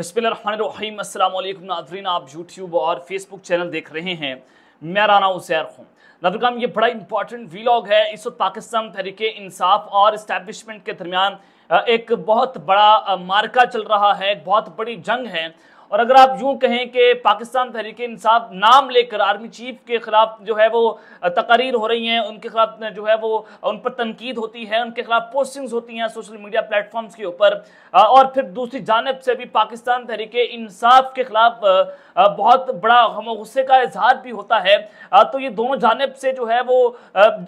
बिस्मिल्लाम नाजरीन आप यूट्यूब और फेसबुक चैनल देख रहे हैं मैं राना उसैर हूँ नादरकाम ये बड़ा इंपॉर्टेंट वीलॉग है इस वक्त पाकिस्तान तरीके इंसाफ और इस्टेबलिशमेंट के दरमियान एक बहुत बड़ा मार्का चल रहा है बहुत बड़ी जंग है और अगर आप यूं कहें कि पाकिस्तान तहरीक इंसाफ नाम लेकर आर्मी चीफ के खिलाफ जो है वो तकारीर हो रही हैं उनके खिलाफ जो है वो उन पर तनकीद होती है उनके खिलाफ पोस्टिंग्स होती हैं सोशल मीडिया प्लेटफॉर्म्स के ऊपर और फिर दूसरी जानब से भी पाकिस्तान तहरीक इंसाफ के खिलाफ बहुत बड़ा हम गुस्से का इजहार भी होता है तो ये दोनों जानब से जो है वो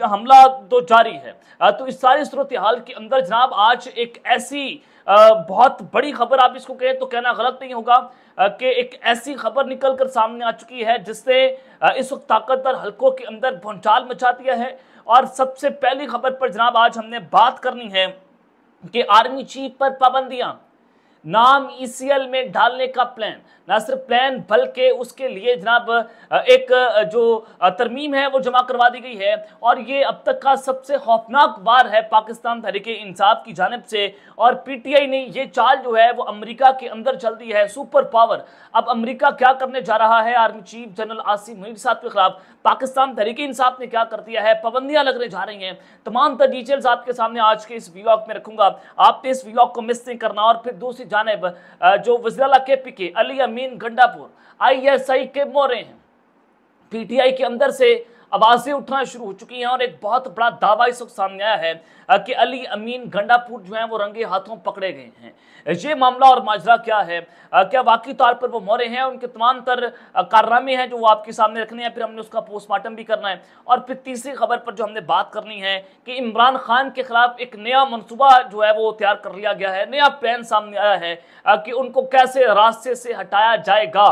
हमला तो जारी है तो इस सारी सूरत हाल के अंदर जनाब आज एक ऐसी बहुत बड़ी खबर आप इसको कहें तो कहना गलत नहीं होगा कि एक ऐसी खबर निकल कर सामने आ चुकी है जिसने इस वक्त ताकतवर हलकों के अंदर भूचाल मचा दिया है और सबसे पहली खबर पर जनाब आज हमने बात करनी है कि आर्मी चीफ पर पाबंदियां नाम ईसीएल में डालने का प्लान ना सिर्फ प्लान बल्कि उसके लिए जनाब एक जो तरमीम है वो जमा करवा दी गई है और ये अब तक का सबसे खौफनाक बार है पाकिस्तान तहरीक इंसाफ की जानब से और पीटीआई ने ये चाल जो है वो अमेरिका के अंदर चल दी है सुपर पावर अब अमेरिका क्या करने जा रहा है army chief general Asif Munir साहब के खिलाफ पाकिस्तान तहरीक इंसाफ ने क्या कर दिया है पाबंदियां लगने जा रही हैं तमाम तर डिटेल्स आपके सामने आज के इस व्लॉग में रखूंगा आपने इस व्लॉग को मिस नहीं करना और फिर दूसरी जानेब जो वजरला K P K Ali Amin Gandapur I S I के मोरे हैं पीटीआई के अंदर से आवाज़ें उठना शुरू हो चुकी हैं और एक बहुत बड़ा दावा इस वक्त सामने आया है कि अली अमीन गंडापुर जो है वो रंगे हाथों पकड़े गए हैं ये मामला और माजरा क्या है क्या वाकई तौर पर वो मोरे हैं उनके तमाम तर कारनामे हैं जो वो आपके सामने रखने हैं फिर हमने उसका पोस्टमार्टम भी करना है और फिर तीसरी खबर पर जो हमने बात करनी है कि इमरान खान के खिलाफ एक नया मनसूबा जो है वो तैयार कर लिया गया है नया प्लान सामने आया है कि उनको कैसे रास्ते से हटाया जाएगा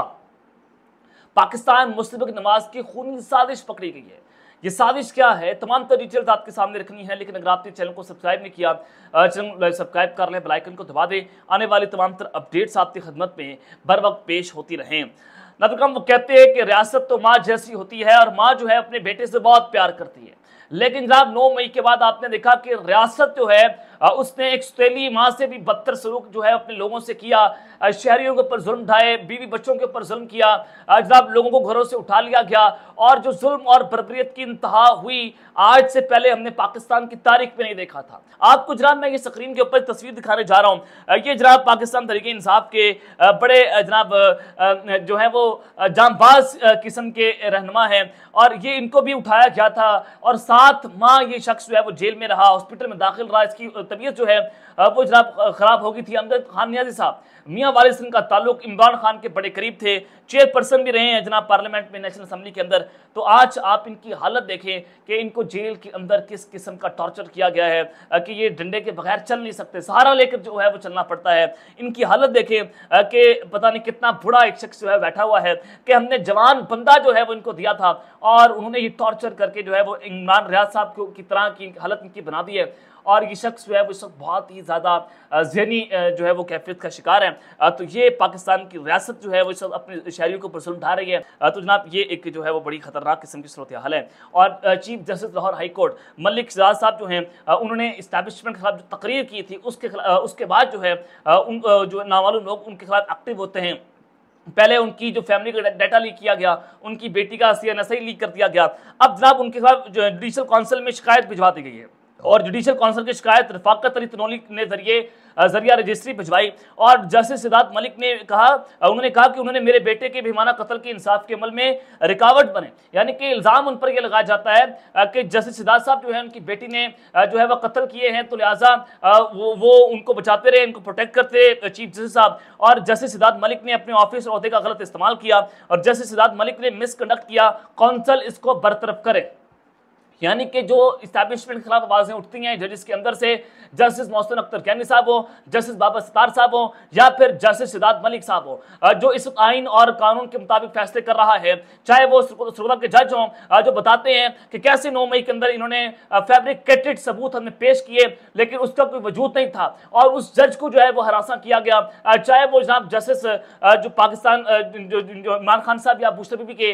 पाकिस्तान मुस्लिम की नमाज की खूनी साजिश पकड़ी गई है ये साजिश क्या है तमाम तर डिटेल्स आपके सामने रखनी है लेकिन अगर आपने चैनल को सब्सक्राइब नहीं किया चैनल सब्सक्राइब कर लें बेलाइकन को दबा दें आने वाले तमाम तर अपडेट्स आपकी खदमत में बर वक्त पेश होती रहें नदकम वो कहते हैं कि रियासत तो माँ जैसी होती है और माँ जो है अपने बेटे से बहुत प्यार करती है लेकिन जनाब नौ मई के बाद आपने देखा कि रियासत जो है उसने एक सुतीली माँ से भी बदतर सलूक जो है अपने लोगों से किया शहरियों के ऊपर जुल्म ढाए बीवी बच्चों के ऊपर जुल्म किया जनाब लोगों को घरों से उठा लिया गया और जो जुल्म और बरबरीत की इंतहा हुई आज से पहले हमने पाकिस्तान की तारीख में नहीं देखा था आपको जनाब मैं ये स्क्रीन के ऊपर तस्वीर दिखाने जा रहा हूँ ये जनाब पाकिस्तान तरीके इंसाफ के बड़े जनाब जो है वो जामबाज किस्म के रहनमा हैं और ये इनको भी उठाया गया था और सात माह ये शख्स जो है वो जेल में रहा हॉस्पिटल में दाखिल रहा इसकी तबीयत जो है वो जनाब खराब हो गई थी अमजद खान न्याजी साहब मियाँ वाले सिंह का ताल्लुक इमरान खान के बड़े करीब थे चेयरपर्सन भी रहे हैं जनाब पार्लियामेंट में नेशनल असम्बली के अंदर तो आज आप इनकी हालत देखें कि इनको जेल के अंदर किस किस्म का टॉर्चर किया गया है कि ये डंडे के बगैर चल नहीं सकते सहारा लेकर जो है वो चलना पड़ता है इनकी हालत देखें कि पता नहीं कितना बुरा एक शख्स जो है बैठा हुआ है कि हमने जवान बंदा जो है वो इनको दिया था और उन्होंने ये टॉर्चर करके जो है वो इमरान रियाज साहब की तरह की हालत इनकी बना दी है और ये शख्स जो है वो इस वक्त बहुत ही ज़्यादा जहनी जो है वो कैफियत का शिकार है तो ये पाकिस्तान की रियासत जो है वो इस वक्त अपने शहरीों को प्रसन्न उठा रही है तो जनाब ये एक जो है वो बड़ी खतरनाक किस्म की सूरत हाल है और chief justice Lahore high court Malik शजाज साहब जो हैं उन्होंने इस्टेबलिशमेंट के खिलाफ जो तकरीर की थी उसके उसके बाद जो है उन जो नामालूम लोग उनके खिलाफ एक्टिव होते हैं पहले उनकी जो फैमिली का डाटा लीक किया गया उनकी बेटी का सी एन लीक कर दिया गया अब जनाब उनके खिलाफ जुडिशल काउंसिल में शिकायत भिजवा दी गई है और जुडिशियल काउंसिल की शिकायत रफाकत अली तनोली ने जरिए जरिया रजिस्ट्री भिजवाई और जस्टिस सिद्धार्थ मलिक ने कहा उन्होंने कहा कि उन्होंने मेरे बेटे के बेमाना कत्ल के इंसाफ के अमल में रिकावट बने यानी कि इल्ज़ाम उन पर यह लगाया जाता है कि जस्टिस सिद्धार्थ साहब जो है उनकी बेटी ने जो है वह कत्ल किए हैं तो लिहाजा वो वो उनको बचाते रहे उनको प्रोटेक्ट करते चीफ जस्टिस साहब और जस्टिस सिद्धार्थ मलिक ने अपने ऑफिस और अहदे का गलत इस्तेमाल किया और जस्टिस सिद्धार्थ मलिक ने मिसकंडक्ट किया कौंसल इसको बरतरफ करे यानी कि जो इस्टेब्लिशमेंट के खिलाफ आवाज़ें उठती हैं जजिस के अंदर से जस्टिस मोहसिन अख्तर कैनी साहब हो जस्टिस बाबा सतार साहब हो या फिर जस्टिस सिद्धार्थ मलिक साहब हो जो इस आइन और कानून के मुताबिक फैसले कर रहा है चाहे वो सरगोदा के जज हों जो बताते हैं कि कैसे नौ मई के अंदर इन्होंने फेब्रिकेटेड सबूत हमने पेश किए लेकिन उसका कोई वजूद नहीं था और उस जज को जो है वो हरासा किया गया चाहे वो जनाब जस्टिस जो पाकिस्तान इमरान खान साहब या बुशतबी के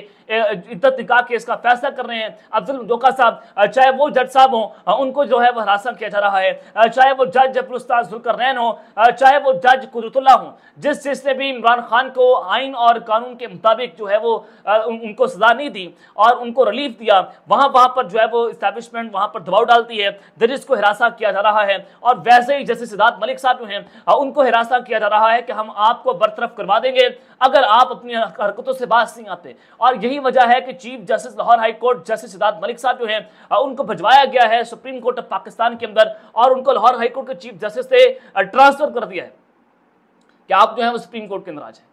इद्दत निकाह केस का फैसला कर रहे हैं अब्दुल मजोका साहब चाहे वो जज साहब हों उनको जो है वो हरासा किया जा रहा है चाहे वो जज पुरस्तार हो चाहे वो जज कुदरतुल्ला हों जिस चीज ने भी इमरान खान को आइन और कानून के मुताबिक जो है वो उनको सजा नहीं दी और उनको रिलीफ दिया वहाँ वहाँ पर जो है वो इस्टेब्लिशमेंट वहाँ पर दबाव डालती है जजिस को हिरासा किया जा रहा है और वैसे ही जैसे सिद्धार्थ मलिक साहब जो हैं उनको हिरासा किया जा रहा है कि हम आपको बरतरफ करवा देंगे अगर आप अपनी हरकतों से बाज नहीं आते और यही वजह है कि chief justice Lahore high court justice Siddharth Malik साहब जो हैं उनको भिजवाया गया है सुप्रीम कोर्ट ऑफ पाकिस्तान के अंदर और उनको लाहौर हाईकोर्ट के चीफ जस्टिस से ट्रांसफर कर दिया है कि आप जो है वो सुप्रीम कोर्ट के अंदर आ जाए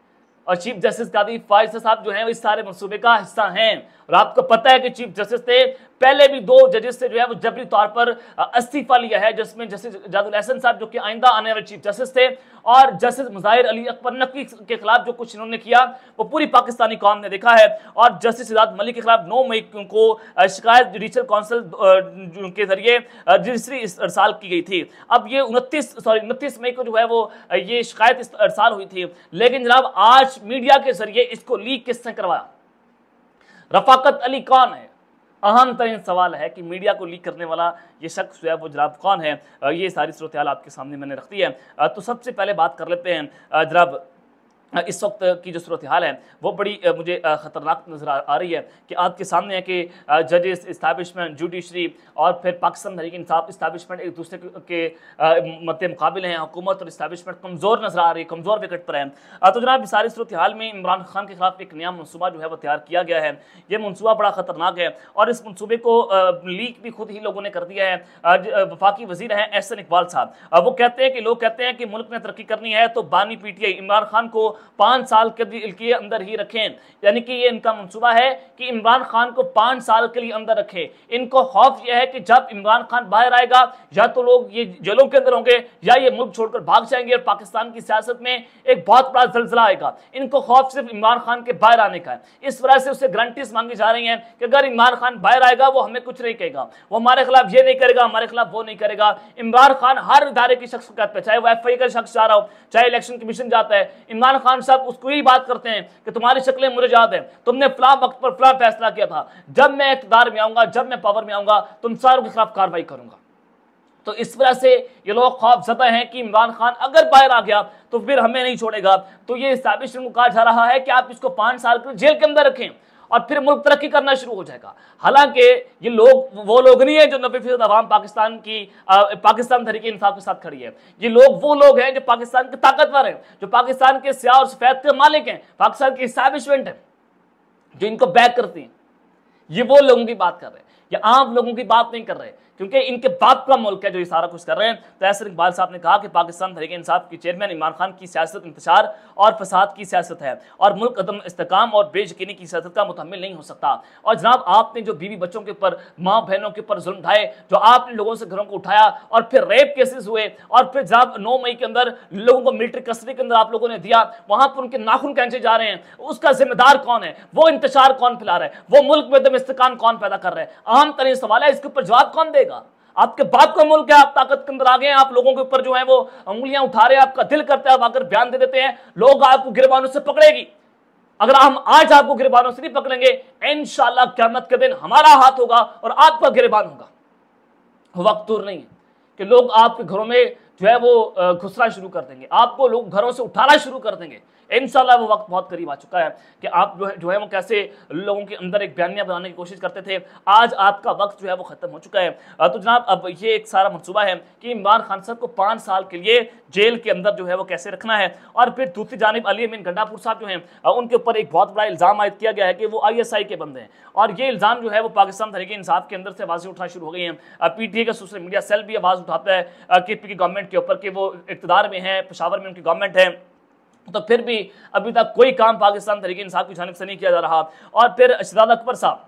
और चीफ जस्टिस भी फायज साहब जो है इस सारे मनसूबे का हिस्सा हैं और आपको पता है कि चीफ जस्टिस ने पहले भी दो जजेस से जो है वो जबरी तौर पर इस्तीफा लिया है जिसमें जस्टिस जादुल एहसन साहब जो कि आइंदा आने वाले चीफ जस्टिस थे और जस्टिस मुजाहिर अली अकबर नकवी के खिलाफ जो कुछ इन्होंने किया वो पूरी पाकिस्तानी कौम ने देखा है और जस्टिस सिद्धार्थ मलिक के खिलाफ नौ मई को शिकायत जुडिशल काउंसिल के जरिए रजिस्ट्री अरसाल की गई थी अब ये उनतीस सॉरी उनतीस मई को जो है वो ये शिकायत अरसाल हुई थी लेकिन जनाब आज मीडिया के जरिए इसको लीक किसने करवाया रफाकत अली कौन है अहम तरीन सवाल है कि मीडिया को लीक करने वाला ये शख्स जो है वो जनाब कौन है ये सारी सूरत आपके सामने मैंने रख दी है तो सबसे पहले बात कर लेते हैं जनाब इस वक्त की जो सूरत हाल है वो बड़ी मुझे ख़तरनाक नज़र आ रही है कि आपके सामने है कि जजेस इस्टबलिशमेंट जुडिशरी और फिर पाकिस्तान तरीके इंसाफ इस्टबलिशमेंट एक दूसरे के मत मुकाबले हैं हुकूमत और इस्टबलिशमेंट कमज़ोर नज़र आ रही है कमज़ोर विकट पर है तो जनाब सारी सूरत हाल में इमरान खान के खिलाफ एक नया मनसूबा जो है वो तैयार किया गया है ये मनसूबा बड़ा ख़तरनाक है और इस मनसूबे को लीक भी खुद ही लोगों ने कर दिया है वफाकी वजीर हैं एहसन इकबाल साहब वो कहते हैं कि लोग कहते हैं कि मुल्क ने तरक्की करनी है तो बानी P T I Imran Khan को पाँच साल के, लिए अंदर ही रखें यानी कि ये इनका मनसूबा है कि इमरान खान को पाँच साल के लिए अंदर रखें इनको खौफ यह है कि जब इमरान खान बाहर आएगा या तो लोग ये जेलों के अंदर होंगे या ये मुल्क छोड़कर भाग जाएंगे और पाकिस्तान की सियासत में एक बहुत बड़ा जलजिला आएगा इनको खौफ सिर्फ इमरान खान के बाहर आने का है इस वजह से उससे गारंटीज मांगी जा रही हैं कि अगर इमरान खान बाहर आएगा वो हमें कुछ नहीं कहेगा वो हमारे खिलाफ ये नहीं करेगा हमारे खिलाफ वो नहीं करेगा इमरान खान हर इधारे की शख्सियत पर चाहे वो एफ आई का शख्स जा रहा हो चाहे इलेक्शन कमीशन जाता है इमरान खान खान साहब उसको यही बात करते हैं कि तुम्हारी शक्लें मुझे याद है तुमने फला वक्त पर फला फैसला किया था जब मैं इकदार में आऊंगा जब मैं पावर में आऊंगा तुम सारों के खिलाफ कार्रवाई करूंगा तो इस वजह से ये लोग खौफ जदा हैं कि इमरान खान अगर बाहर आ गया तो फिर हमें नहीं छोड़ेगा तो ये साबिश कहा जा रहा है कि आप इसको पांच साल के जेल के अंदर रखें और फिर मुल्क तरक्की करना शुरू हो जाएगा हालांकि ये लोग वो लोग नहीं है जो नब्बे फीसद अवाम पाकिस्तान की आ, पाकिस्तान तरीके इंसाफ के साथ खड़ी है ये लोग वो लोग हैं जो पाकिस्तान के ताकतवर हैं जो पाकिस्तान के स्याह और सफेद के मालिक हैं पाकिस्तान के इस्टेबलिशमेंट है जो इनको बैक करती हैं ये वो लोगों की बात कर रहे हैं या आप लोगों की बात नहीं कर रहे क्योंकि इनके बाप का मुल्क है जो ये सारा कुछ कर रहे हैं तो ऐसे इकबाल साहब ने कहा कि पाकिस्तान तरीके इंसाफ की चेयरमैन इमरान खान की सियासत इंतजार और फसाद की सियासत है और मुल्क अदम इसकाम और बेयकीनी की सियासत का मुतमिल नहीं हो सकता और जनाब आपने जो बीवी बच्चों के ऊपर माँ बहनों के ऊपर जुल्म ढाए जो आपने लोगों से घरों को उठाया और फिर रेप केसेस हुए और फिर जनाब नौ मई के अंदर लोगों को मिलिट्री कस्टडी के अंदर आप लोगों ने दिया वहां पर उनके नाखून कैंसे जा रहे हैं उसका जिम्मेदार कौन है वो इंतजार कौन फैला रहा है वो मुल्क में इस्तेकाम कौन पैदा कर रहे हैं अहम तरीन सवाल है इसके ऊपर जवाब कौन देगा आपके बाप का मुल्क है आप ताकत के अंदर आ गए हैं आप लोगों के ऊपर जो है वो उंगलियां उठा रहे हैं आपका दिल करते हैं आप आकर बयान दे देते हैं लोग आपको गिरबानों से पकड़ेगी अगर हम आज आपको गिरबानों से नहीं पकड़ेंगे इन क्यामत के दिन हमारा हाथ होगा और आपका गिरबान होगा वक्त दूर नहीं है कि लोग आपके घरों में जो है वो घुसना शुरू कर देंगे आपको लोग घरों से उठाना शुरू कर देंगे इन वो वक्त बहुत करीब आ चुका है कि आप जो है जो है वो कैसे लोगों के अंदर एक बयानिया बनाने की कोशिश करते थे आज आपका वक्त जो है वो ख़त्म हो चुका है तो जनाब अब ये एक सारा मनसूबा है कि इमरान खान साहब को पाँच साल के लिए जेल के अंदर जो है वो कैसे रखना है और फिर दूसरी जानब अली अमीन गंडापुर साहब जो हैं उनके ऊपर एक बहुत बड़ा इल्ज़ाम आयद किया गया है कि वो आई के बंदे हैं और ये इल्ज़ाम जो है वो पाकिस्तान तरीके इंसाफ के अंदर से आवाज़ें उठना शुरू हो गई हैं पी का सोशल मीडिया सेल भी आवाज़ उठाता है कि पी की गवर्नमेंट गवर्नमेंट के ऊपर कि वो इकतदार में है पशावर में उनकी गवर्नमेंट है तो फिर भी अभी तक कोई काम पाकिस्तान तरीके इंसाफ की जानब से नहीं किया जा रहा और फिर अशदाद अकबर साहब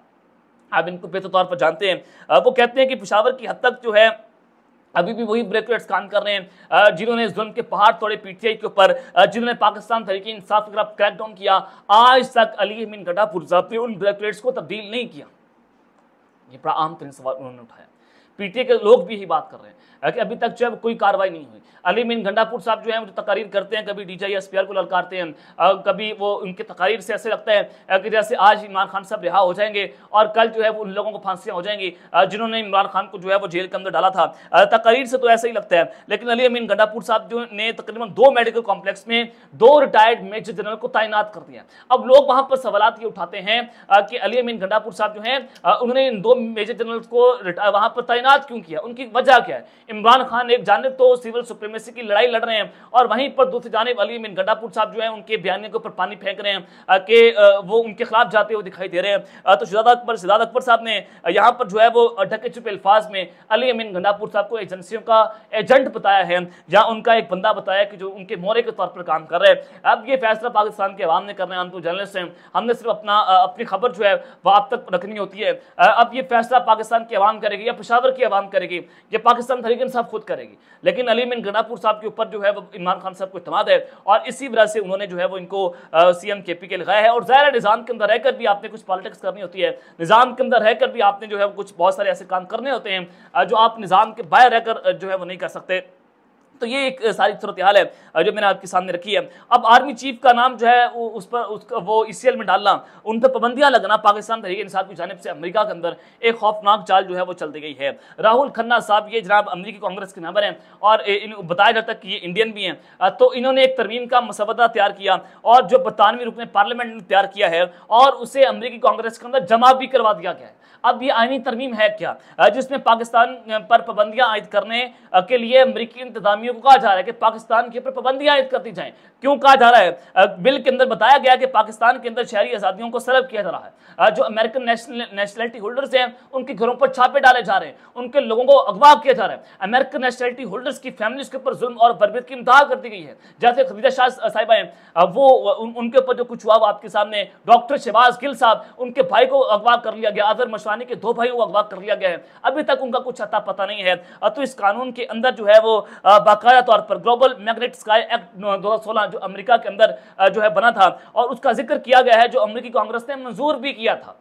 आप इनको बेहतर तौर पर जानते हैं वो कहते हैं कि पशावर की हद तक जो है अभी भी वही ब्रेकलेट्स काम कर रहे हैं जिन्होंने जुल्म के पहाड़ तोड़े पीटीआई के ऊपर जिन्होंने पाकिस्तान तरीके इंसाफ के खिलाफ क्रैकडाउन किया आज तक अली अमीन गडापुर साहब ने उन ब्रेकलेट्स को तब्दील नहीं किया ये बड़ा आम तरीन सवाल उन्होंने उठाया पीटीए के लोग भी यही बात कर रहे हैं कि अभी तक जो है कोई कार्रवाई नहीं हुई अली मीन गंडापुर साहब जो है वो तो तकारीर करते हैं कभी डीजे एस को ललकारते हैं कभी वो उनके तकारीर से ऐसे लगता है कि जैसे आज इमरान खान साहब रिहा हो जाएंगे और कल जो है वो उन लोगों को फांसियाँ हो जाएंगी जिन्होंने इमरान खान को जो है वो जेल के अंदर डाला था तकारीर से तो ऐसा ही लगता है लेकिन अली अमीन गंडापुर साहब जो ने तकरीबन दो मेडिकल कॉम्प्लेक्स में दो रिटायर्ड मेजर जनरल को तैनात कर दिया अब लोग वहाँ पर सवाल ये उठाते हैं कि अली अमीन गंडापुर साहब जो है उन्होंने इन दो मेजर जनरल को वहाँ पर तैनात तैनात क्यों किया उनकी वजह क्या है इमरान खान एक जानब तो सिविल सुप्रीमेसी की लड़ाई लड़ रहे हैं और वहीं पर दूसरी जानब अली मिन गड्डापुर साहब जो है उनके बयानियों के ऊपर पानी फेंक रहे हैं कि वो उनके खिलाफ जाते हुए दिखाई दे रहे हैं तो शिजाद अकबर शिजाद अकबर साहब ने यहाँ पर जो है वो ढके छुपे अल्फाज में अली अमीन गंडापुर साहब को एजेंसियों का एजेंट बताया है जहाँ उनका एक बंदा बताया कि जो उनके मोहरे के तौर पर काम कर रहे हैं अब ये फैसला पाकिस्तान के अवाम ने कर रहे हैं तो जर्नलिस्ट हैं हमने सिर्फ अपना अपनी खबर जो है वह आप तक रखनी होती है अब ये फैसला पाकिस्तान के अवाम करेगी या पिशावर की आवाम करेगी ये पाकिस्तान तहरीक इंसाफ खुद करेगी लेकिन अली मिन गनापुर साहब के ऊपर जो है वो इमरान खान साहब को इतमाद है और इसी वजह से उन्होंने जो है वो इनको सी एम के पी के लगाया है और ज़ाहिर निज़ाम के अंदर रहकर भी आपने कुछ पॉलिटिक्स करनी होती है निज़ाम के अंदर रहकर भी आपने जो है कुछ बहुत सारे ऐसे काम करने होते हैं जो आप निज़ाम के बाहर रहकर जो है वो नहीं कर सकते तो ये एक सारी सूरत हाल है जो मैंने आपके सामने रखी है अब आर्मी चीफ का नाम जो है वो उस पर उसका वो ई में डालना उन पर पाबंदियां लगाना पाकिस्तान तरीके इंसाफ की जानब से अमरीका के अंदर एक खौफनाक चाल जो है वो चलती गई है राहुल खन्ना साहब ये जनाब अमरीकी कांग्रेस के मेम्बर हैं और बताया जाता है कि ये इंडियन भी हैं तो इन्होंने एक तरमीम का मसवदा तैयार किया और जो बरतानवी रुकने पार्लियामेंट ने तैयार किया है और उसे अमरीकी कांग्रेस के अंदर जमा भी करवा दिया गया है अब ये आईनी तरमीम है क्या जिसमें पाकिस्तान पर पाबंदियां आयद करने के लिए अमरीकी इंतजामी आदमियों को कहा जा रहा है कि पाकिस्तान के ऊपर पाबंदियां आयद कर दी जाए क्यों कहा जा रहा है बिल के अंदर बताया गया कि पाकिस्तान के अंदर शहरी आज़ादियों को सलब किया जा रहा है जो अमेरिकन नेशनलिटी होल्डर्स हैं उनके घरों पर छापे डाले जा रहे हैं उनके लोगों को अगवा किया जा रहा है अमेरिकन नेशनलिटी होल्डर्स की फैमिली के ऊपर जुल्म और बर्बित की इंतहा कर दी गई है जैसे खदीजा शाह साहिबा हैं वो उनके ऊपर जो कुछ हुआ वो आपके सामने डॉक्टर शहबाज गिल साहब उनके भाई को अगवा कर लिया गया आजर मशवानी के दो भाई को अगवा कर लिया गया है अभी तक उनका कुछ अता पता नहीं है तो इस कानून के अंदर जो है वो बाकायदा तौर पर ग्लोबल मैग्नेट स्काई एक्ट दो जो अमेरिका के अंदर जो है बना था और उसका जिक्र किया गया है जो अमरीकी कांग्रेस ने मंजूर भी किया था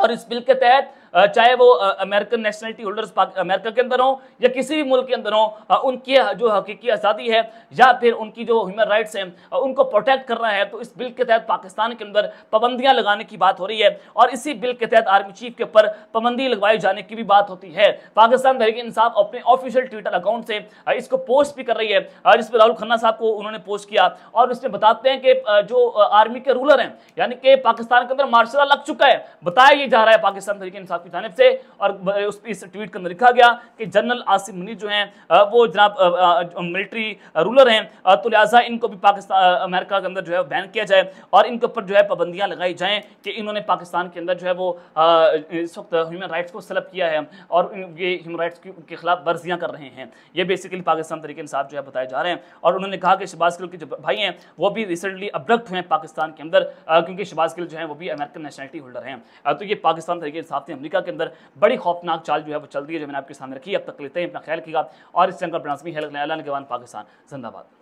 और इस बिल के तहत चाहे वो अमेरिकन नेशनलिटी होल्डर्स अमेरिका के अंदर हो या किसी भी मुल्क के अंदर हो उनकी जो हकीकी आज़ादी है या फिर उनकी जो ह्यूमन राइट्स हैं उनको प्रोटेक्ट करना है तो इस बिल के तहत पाकिस्तान के अंदर पाबंदियां लगाने की बात हो रही है और इसी बिल के तहत आर्मी चीफ के ऊपर पाबंदी लगवाए जाने की भी बात होती है पाकिस्तान तहरीक इंसाफ अपने ऑफिशियल ट्विटर अकाउंट से इसको पोस्ट भी कर रही है जिस पर राहुल खन्ना साहब को उन्होंने पोस्ट किया और इसमें बताते हैं कि जो आर्मी के रूलर हैं यानी कि पाकिस्तान के अंदर मार्शल लग चुका है बताया ये जा रहा है पाकिस्तान तरीके इंसाफ की जानब से और उस इस ट्वीट के अंदर लिखा गया कि जनरल आसिफ मनी जो हैं वो जनाब मिलिट्री रूलर हैं तो लिहाजा इनको भी पाकिस्तान अमेरिका के अंदर जो है बैन किया जाए और इनके ऊपर जो है पाबंदियाँ लगाई जाएँ कि इन्होंने पाकिस्तान के अंदर जो है वो इस वक्त ह्यूमन राइट्स को सलब किया है और ये ह्यूमन राइट्स के खिलाफ वर्जियाँ कर रहे हैं ये बेसिकली पाकिस्तान तरीके इंसाफ जो है बताए जा रहे हैं और उन्होंने कहा कि शबाज गिल के जो भाई हैं वो भी रिसेंटली अब्रक्ट हुए हैं पाकिस्तान के अंदर क्योंकि शबाज गिल जो है वो भी अमेरिकन नेशनलिटी होल्डर हैं तो देखिए पाकिस्तान तरीके साथ ही अमरीका के अंदर बड़ी खौफनाक चाल जो है वो चल रही है जो मैंने आपके सामने रखी अब तक लेते हैं अपना ख्याल कीजिएगा और इस चैनल पर बनासमी हेल्थ नया पाकिस्तान जिंदाबाद